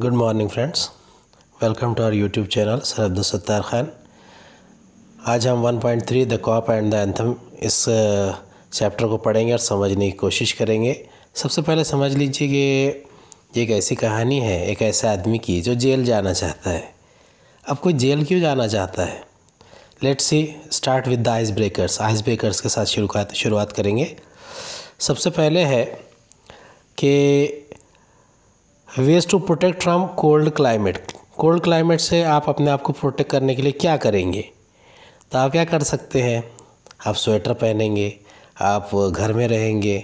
Good morning friends welcome to our YouTube channel Sarabdul Sattar Khan आज हम 1.3 the cop and the anthem इस chapter को पढ़ेंगे और समझने की कोशिश करेंगे सबसे पहले समझ लीजिए कि एक ऐसी कहानी है एक ऐसे आदमी की जो जेल जाना चाहता है अब कोई जेल क्यों जाना चाहता है let's see start with the ice breakers ice breakers के साथ शुरुआत शुरुआत करेंगे सबसे पहले है कि ways to protect from cold climate cold climate से आप अपने आप को प्रोटेक्ट करने के लिए क्या करेंगे तो आप क्या कर सकते हैं आप स्वेटर पहनेंगे आप घर में रहेंगे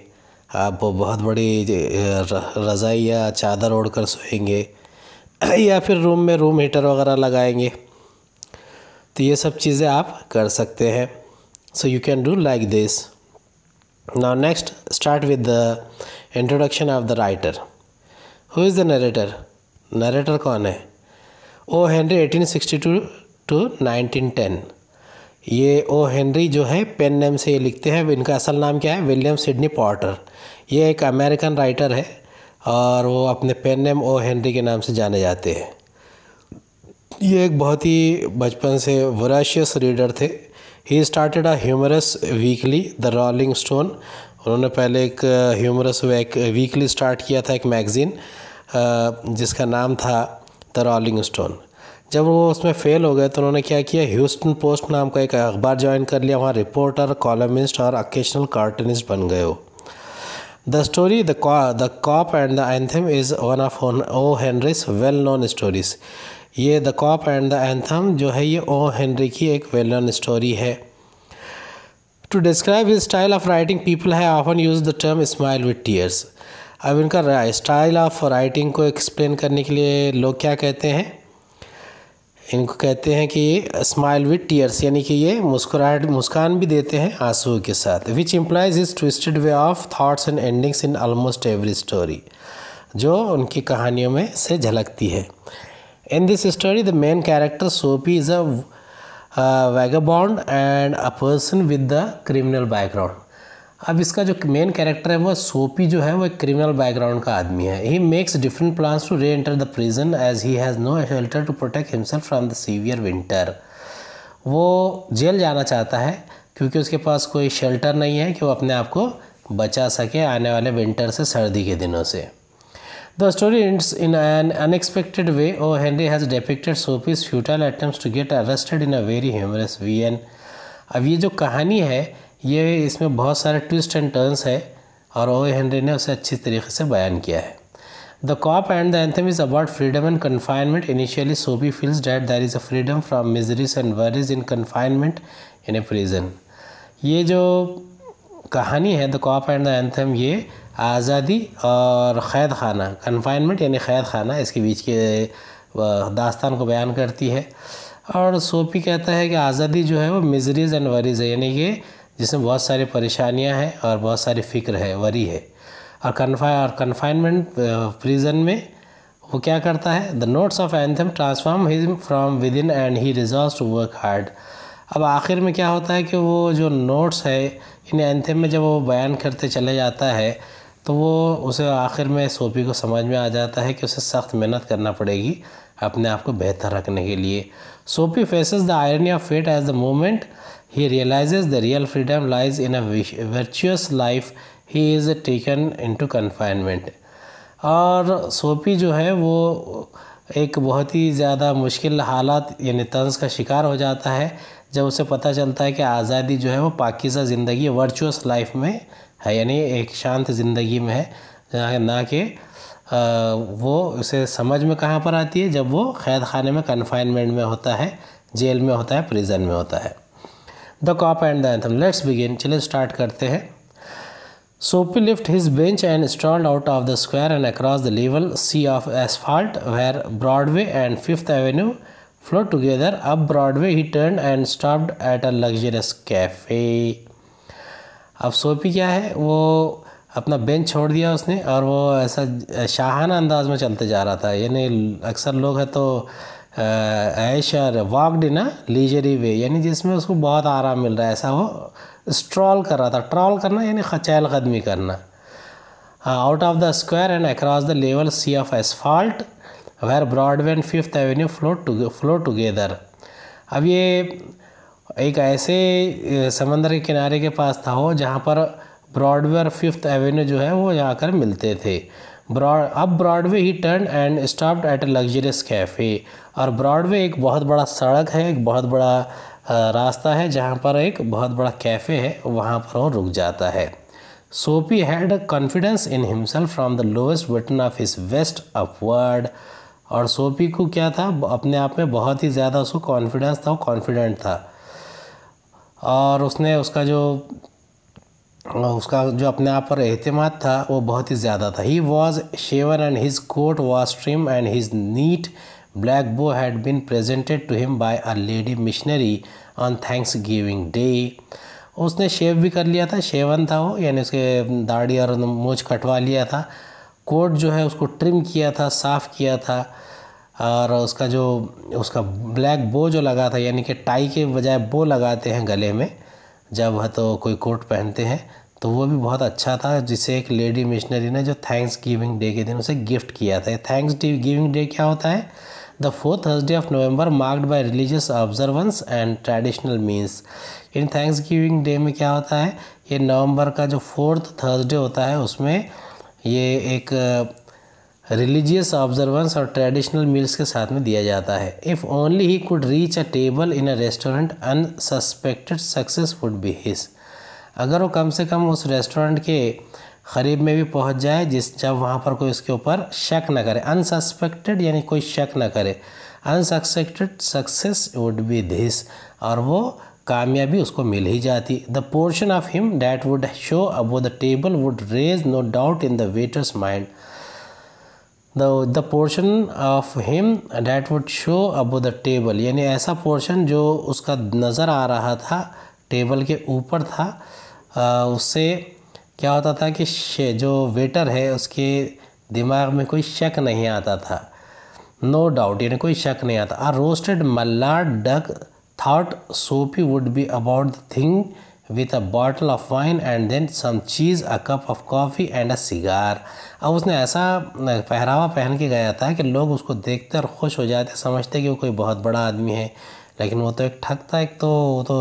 आप बहुत बड़ी रज़ाई या चादर ओढ़ कर सोएंगे या फिर रूम में रूम हीटर वगैरह लगाएंगे तो ये सब चीज़ें आप कर सकते हैं so you can do like this now next start with the introduction of the writer who is the narrator narrator कौन है O Henry sixty two to nineteen ten ये ओ हेनरी जो है पेन नेम से ये लिखते हैं इनका असल नाम क्या है विलियम सिडनी पॉटर ये एक अमेरिकन राइटर है और वो अपने पेन नेम ओ हेनरी के नाम से जाने जाते हैं ये एक बहुत ही बचपन से वराशियस रीडर थे he started a humorous weekly the Rolling Stone उन्होंने पहले एक ह्यूमरस वीकली स्टार्ट किया था एक मैगज़ीन जिसका नाम था द रॉलिंग स्टोन जब वो उसमें फ़ेल हो गए तो उन्होंने क्या किया ह्यूस्टन पोस्ट नाम का एक अखबार ज्वाइन कर लिया वहाँ रिपोर्टर कॉलमिस्ट और अकेशनल कार्टनिस्ट बन गए हो the story the the cop and the anthem is one of O Henry's well known stories ये the cop and the anthem जो है ये ओ हेनरी की एक वेल नोन स्टोरी है To describe his style of writing, people have often used the term smile with tears. अब इनका style of writing को एक्सप्लेन करने के लिए लोग क्या कहते हैं इनको कहते हैं कि स्माइल विथ टीयर्स यानी कि ये मुस्कुराहट मुस्कान भी देते हैं आंसू के साथ which implies is twisted way of thoughts and endings in almost every story जो उनकी कहानियों में से झलकती है in this story the main character Soapy is a vagabond and a person with the criminal background अब इसका जो मेन कैरेक्टर है वह सोपी जो है वो एक क्रिमिनल बैकग्राउंड का आदमी है he makes different plans to reenter the prison as he has no shelter to protect himself from the severe winter वो जेल जाना चाहता है क्योंकि उसके पास कोई शेल्टर नहीं है कि वो अपने आप को बचा सके आने वाले विंटर से सर्दी के दिनों से The story ends in an unexpected way. O. Oh, Henry has depicted Sophie's futile attempts to get arrested in a very humorous way. And अब ये जो कहानी है ये इसमें बहुत सारे ट्विस्ट एंड टर्न्स है और ओ हेनरी ने उसे अच्छी तरीके से बयान किया है the cop and the anthem is about freedom and confinement initially Soapy feels that there is a freedom from miseries and worries in confinement in a prison ये जो कहानी है the cop and the anthem ये आज़ादी और क़ैद खाना confinement यानी क़ैद खाना इसके बीच के दास्तान को बयान करती है और सोपी कहता है कि आज़ादी जो है वो मिजरीज एंड वरीज है यानी कि जिसमें बहुत सारी परेशानियां हैं और बहुत सारी फ़िक्र है वरी है और कन्फाइन और कन्फाइनमेंट प्रिजन में वो क्या करता है the notes of anthem transform him from within and he resorts to work hard अब आखिर में क्या होता है कि वो जो नोट्स है इन एंथम में जब वो बयान करते चले जाता है तो वो उसे आखिर में एस को समझ में आ जाता है कि उसे सख्त मेहनत करना पड़ेगी अपने आप को बेहतर रखने के लिए Soapy faces the irony of fate as the moment he realizes the real freedom lies in a virtuous life he is taken into confinement और सोपी जो है वो एक बहुत ही ज़्यादा मुश्किल हालात यानी तंज का शिकार हो जाता है जब उसे पता चलता है कि आज़ादी जो है वो पाकिजा ज़िंदगी वर्चुअस लाइफ में है यानी एक शांत ज़िंदगी में है ना कि वो उसे समझ में कहाँ पर आती है जब वो कैद खाने में कन्फाइनमेंट में होता है जेल में होता है प्रिजन में होता है the cop and the anthem let's begin चलिए स्टार्ट करते हैं Soapy lift his bench and strolled out of the square and across the level sea of asphalt where Broadway and Fifth Avenue flow together. Up Broadway, he turned and stopped at a luxurious cafe. अब सोपी क्या है वो अपना bench छोड़ दिया उसने और वो ऐसा शाहाना अंदाज में चलते जा रहा था यानी अक्सर लोग हैं तो ऐश और वॉकड इन लीजरी वे यानी जिसमें उसको बहुत आराम मिल रहा है ऐसा वो स्ट्रॉल कर रहा था ट्रॉल करना यानी खचैल कदमी करना out of the square and across the level sea of asphalt where Broadway and Fifth Avenue flow to flow together अब ये एक ऐसे समंदर के किनारे के पास था वो जहाँ पर ब्रॉडवे और फिफ्थ एवेन्यू जो है वो यहाँ कर मिलते थे ब्रॉड अब Broadway he turn and stopped at a luxurious cafe और ब्रॉडवे एक बहुत बड़ा सड़क है एक बहुत बड़ा रास्ता है जहाँ पर एक बहुत बड़ा कैफ़े है वहाँ पर वो रुक जाता है Soapy had confidence in himself from the lowest button of his vest upward और सोपी को क्या था अपने आप में बहुत ही ज़्यादा उसको कॉन्फिडेंस था वो कॉन्फिडेंट था और उसने उसका जो उसका जो अपने आप पर अहतमाद था वो बहुत ही ज़्यादा था he was shaven and his coat was trim and his neat black bow had been presented to him by a lady missionary on Thanksgiving day उसने शेव भी कर लिया था शेवन था वो यानी उसके दाढ़ी और मूछ कटवा लिया था कोट जो है उसको ट्रिम किया था साफ़ किया था और उसका जो उसका ब्लैक बो जो लगा था यानी कि टाई के बजाय बो लगाते हैं गले में जब तो कोई कोट पहनते हैं तो वो भी बहुत अच्छा था जिसे एक लेडी मिशनरी ने जो थैंक्स गिविंग डे के दिन उसे गिफ्ट किया था थैंक्स गिविंग डे क्या होता है the fourth Thursday of November marked by religious observance and traditional means in Thanksgiving day में क्या होता है ये नवंबर का जो फोर्थ थर्सडे होता है उसमें ये एक रिलीजियस ऑब्जर्वेंस और ट्रेडिशनल मील्स के साथ में दिया जाता है if only he could reach a table in a restaurant unsuspected success would be his अगर वो कम से कम उस रेस्टोरेंट के करीब में भी पहुंच जाए जिस जब वहाँ पर कोई उसके ऊपर शक ना करे अनसस्पेक्टेड यानी कोई शक ना करे unsuspected success would be this और वो कामयाबी उसको मिल ही जाती the portion of him that would show above the table would raise no doubt in the waiter's mind the the portion of him that would show above the table यानी ऐसा portion जो उसका नज़र आ रहा था टेबल के ऊपर था आ, उससे क्या होता था कि जो वेटर है उसके दिमाग में कोई शक नहीं आता था नो डाउट यानी कोई शक नहीं आता a roasted mallard duck thought Sophie would be about the thing with a bottle of wine and then some cheese, a cup of coffee and a cigar. अब उसने ऐसा पहरावा पहन के गया था कि लोग उसको देखते और खुश हो जाते समझते कि वो कोई बहुत बड़ा आदमी है लेकिन वो तो एक ठग था एक तो वो तो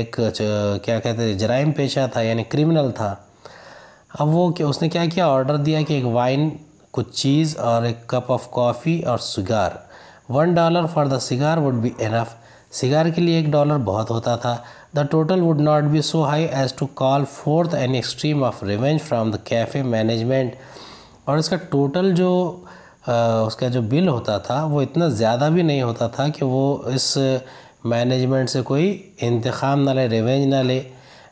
एक क्या कहते हैं जराइम पेशा था यानी क्रिमिनल था अब वो क्या उसने क्या किया ऑर्डर दिया कि एक वाइन कुछ चीज़ और एक कप ऑफ कॉफ़ी और cigar one dollar for the cigar would be enough cigar के लिए एक डॉलर बहुत होता था the total would not be so high as to call forth an extreme of revenge from the cafe management और इसका total जो आ, उसका जो बिल होता था वो इतना ज़्यादा भी नहीं होता था कि वो इस मैनेजमेंट से कोई इंतखाम ना ले रिवेंज ना ले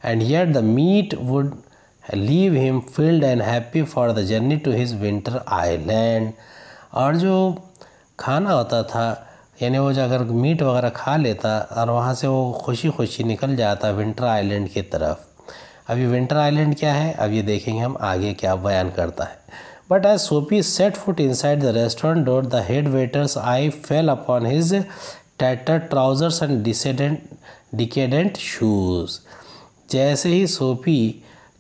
and yet the meat would leave him filled and happy for the journey to his winter island और जो खाना होता था यानी वो अगर मीट वगैरह खा लेता और वहाँ से वो खुशी खुशी निकल जाता विंटर आइलैंड की तरफ अब ये विंटर आइलैंड क्या है अब ये देखेंगे हम आगे क्या बयान करता है but as Soapy set foot inside the restaurant door the head waiter's eye fell upon his tatter trousers and decadent decadent shoes जैसे ही सोपी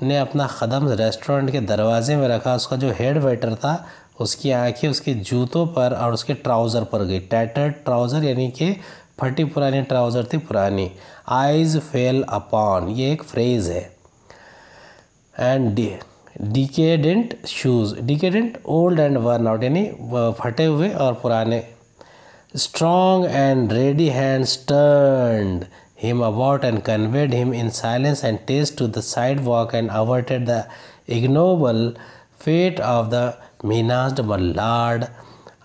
ने अपना कदम रेस्टोरेंट के दरवाजे में रखा उसका जो हेड वेटर था उसकी आँखें उसके जूतों पर और उसके ट्राउज़र पर गई टैटर्ड ट्राउज़र यानी कि फटी पुरानी ट्राउज़र थी पुरानी आइज फेल अपॉन ये एक फ्रेज है and decadent shoes decadent old and worn out यानी फटे हुए और पुराने strong and ready hand turned him about and conveyed him in silence and haste to the sidewalk and averted the ignoble fate of the menaced mallard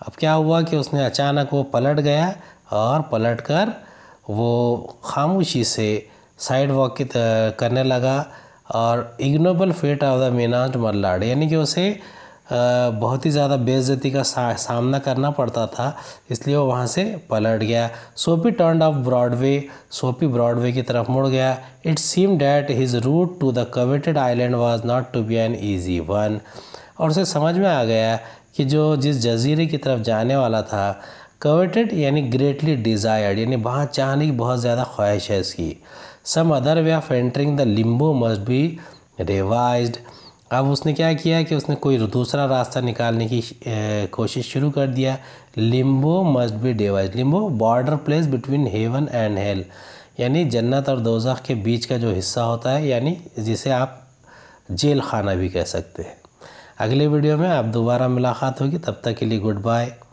अब क्या हुआ कि उसने अचानक वो पलट गया और पलट कर वो खामोशी से साइड वॉक करने लगा और ignoble fate of the menaced mallard यानी कि उसे बहुत ही ज़्यादा बेइज्जती का सा, सामना करना पड़ता था इसलिए वो वहाँ से पलट गया Soapy turn off Broadway Soapy Broadway की तरफ मुड़ गया it seem that his route to the coveted island was not to be an easy one और उसे समझ में आ गया कि जो जिस जजीरे की तरफ जाने वाला था कवेटेड यानी ग्रेटली डिज़ायर्ड यानी वहाँ चाहने की बहुत ज़्यादा ख्वाहिश है इसकी some other way of entering the limbo must be revise अब उसने क्या किया कि उसने कोई दूसरा रास्ता निकालने की कोशिश शुरू कर दिया limbo must be devised limbo border place between heaven and hell यानी जन्नत और दोजख के बीच का जो हिस्सा होता है यानी जिसे आप जेल खाना भी कह सकते हैं अगले वीडियो में आप दोबारा मुलाकात होगी तब तक के लिए गुड बाय